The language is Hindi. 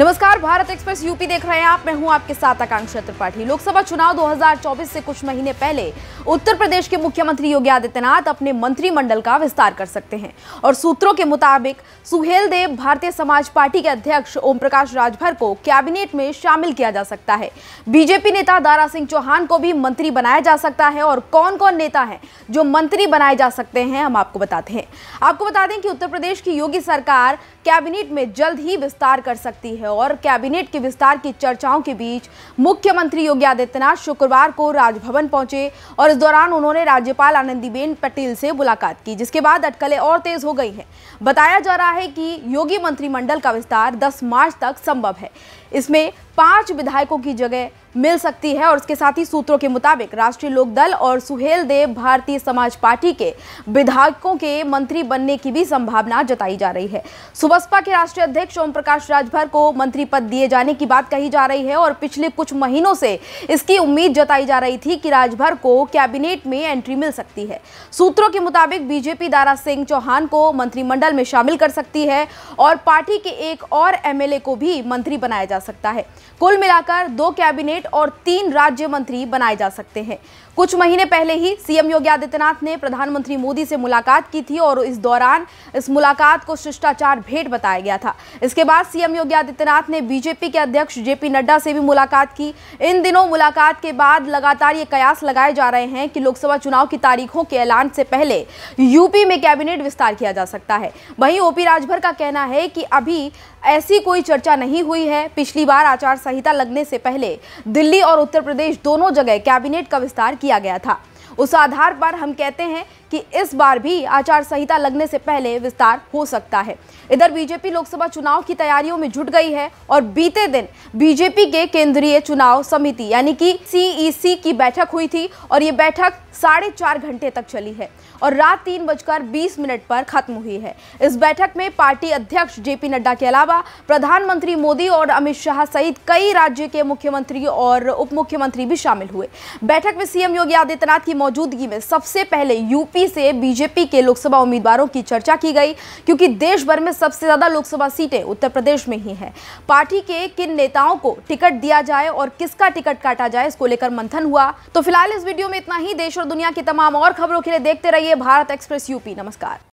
नमस्कार भारत एक्सप्रेस यूपी देख रहे हैं आप मैं हूं आपके साथ आकांक्षा त्रिपाठी लोकसभा चुनाव 2024 से कुछ महीने पहले उत्तर प्रदेश के मुख्यमंत्री योगी आदित्यनाथ अपने मंत्रिमंडल का विस्तार कर सकते हैं और सूत्रों के मुताबिक सुहेल देव भारतीय समाज पार्टी के अध्यक्ष ओम प्रकाश राजभर को कैबिनेट में शामिल किया जा सकता है बीजेपी नेता दारा सिंह चौहान को भी मंत्री बनाया जा सकता है और कौन कौन नेता है जो मंत्री बनाए जा सकते हैं हम आपको बताते हैं आपको बता दें कि उत्तर प्रदेश की योगी सरकार कैबिनेट में जल्द ही विस्तार कर सकती है में और कैबिनेट के विस्तार की चर्चाओं के बीच मुख्यमंत्री योगी आदित्यनाथ शुक्रवार को राजभवन पहुंचे और इस दौरान उन्होंने राज्यपाल आनंदीबेन पटेल से मुलाकात की जिसके बाद अटकलें और तेज हो गई हैं बताया जा रहा है कि योगी मंत्रिमंडल का विस्तार दस मार्च तक संभव है इसमें पांच विधायकों की जगह मिल सकती है और इसके साथ ही सूत्रों के मुताबिक राष्ट्रीय लोक दल और सुहेल देव भारतीय समाज पार्टी के विधायकों के मंत्री बनने की भी संभावना जताई जा रही है सुबसपा के राष्ट्रीय अध्यक्ष ओम प्रकाश राजभर को मंत्री पद दिए जाने की बात कही जा रही है और पिछले कुछ महीनों से इसकी उम्मीद जताई जा रही थी कि राजभर को कैबिनेट में एंट्री मिल सकती है सूत्रों के मुताबिक बीजेपी दारा सिंह चौहान को मंत्रिमंडल में शामिल कर सकती है और पार्टी के एक और एमएलए को भी मंत्री बनाया जा सकता है कुल मिलाकर दो कैबिनेट और तीन राज्य मंत्री बनाए जा सकते हैं कुछ महीने पहले ही सीएम योगी आदित्यनाथ ने प्रधानमंत्री मोदी से मुलाकात की थी और इस दौरान इस मुलाकात को शिष्टाचार भेंट बताया गया था इसके बाद सीएम योगी आदित्यनाथ आदित्यनाथ ने बीजेपी के अध्यक्ष जेपी नड्डा से भी मुलाकात की इन दिनों मुलाकात के बाद लगातार ये कयास लगाए जा रहे हैं कि लोकसभा चुनाव की तारीखों के ऐलान से पहले यूपी में कैबिनेट विस्तार किया जा सकता है वहीं ओपी राजभर का कहना है कि अभी ऐसी कोई चर्चा नहीं हुई है पिछली बार आचार संहिता लगने से पहले दिल्ली और उत्तर प्रदेश दोनों जगह कैबिनेट का विस्तार किया गया था उस आधार पर हम कहते हैं कि इस बार भी आचार संहिता लगने से पहले विस्तार हो सकता है इधर बीजेपी लोकसभा चुनाव की तैयारियों में जुट गई है और बीते दिन बीजेपी के केंद्रीय चुनाव समिति यानी कि सीईसी e की बैठक हुई थी और ये बैठक साढ़े चार घंटे तक चली है और रात तीन बजकर बीस मिनट पर खत्म हुई है इस बैठक में पार्टी अध्यक्ष जेपी नड्डा के अलावा प्रधानमंत्री मोदी और अमित शाह सहित कई राज्य के मुख्यमंत्री और उप मुख्यमंत्री भी शामिल हुए बैठक में सीएम योगी आदित्यनाथ की मौजूदगी में सबसे पहले यूपी यूपी से बीजेपी के लोकसभा उम्मीदवारों की चर्चा की गई क्योंकि देश भर में सबसे ज़्यादा लोकसभा सीटें उत्तर प्रदेश में ही हैं पार्टी के किन नेताओं को टिकट दिया जाए और किसका टिकट काटा जाए इसको लेकर मंथन हुआ तो फिलहाल इस वीडियो में इतना ही देश और दुनिया की तमाम और खबरों के लिए देखते रहिए भारत एक्सप्रेस यूपी नमस्कार